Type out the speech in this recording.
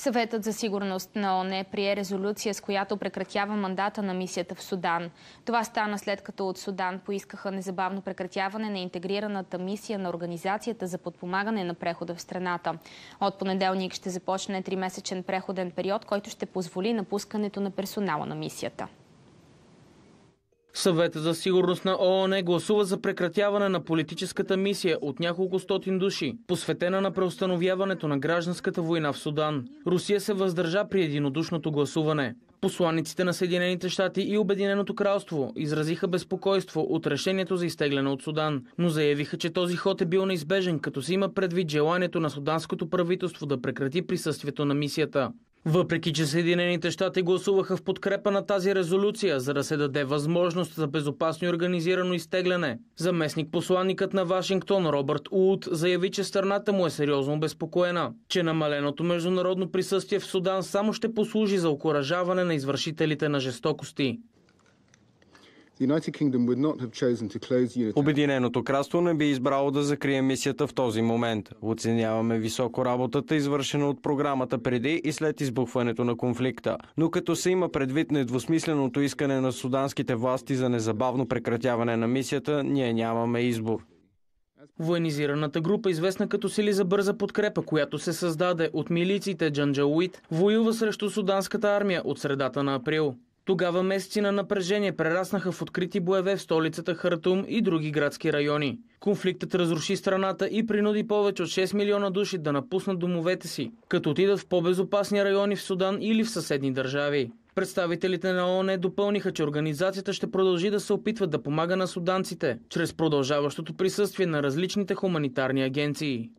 Съветът за сигурност на ОНЕ прие резолюция, с която прекратява мандата на мисията в Судан. Това стана след като от Судан поискаха незабавно прекратяване на интегрираната мисия на Организацията за подпомагане на прехода в страната. От понеделник ще започне тримесечен преходен период, който ще позволи напускането на персонала на мисията. Съвета за сигурност на ООН гласува за прекратяване на политическата мисия от няколко стотин души, посветена на преустановяването на гражданската война в Судан. Русия се въздържа при единодушното гласуване. Посланиците на Съединените щати и Обединеното кралство изразиха безпокойство от решението за изтегляне от Судан, но заявиха, че този ход е бил неизбежен, като се има предвид желанието на суданското правителство да прекрати присъствието на мисията. Въпреки, че Съединените щати гласуваха в подкрепа на тази резолюция, за да се даде възможност за безопасно и организирано изтегляне, заместник посланникът на Вашингтон Робърт Ууд заяви, че страната му е сериозно обезпокоена, че намаленото международно присъствие в Судан само ще послужи за окоръжаване на извършителите на жестокости. Обединеното кралство не би избрало да закрие мисията в този момент. Оценяваме високо работата, извършена от програмата преди и след избухването на конфликта. Но като се има предвид недвусмисленото искане на суданските власти за незабавно прекратяване на мисията, ние нямаме избор. Военизираната група, известна като сили за бърза подкрепа, която се създаде от милиците Джанджауит, воюва срещу суданската армия от средата на април. Тогава месеци на напрежение прераснаха в открити боеве в столицата Хартум и други градски райони. Конфликтът разруши страната и принуди повече от 6 милиона души да напуснат домовете си, като отидат в по-безопасни райони в Судан или в съседни държави. Представителите на ООН допълниха, че организацията ще продължи да се опитва да помага на суданците, чрез продължаващото присъствие на различните хуманитарни агенции.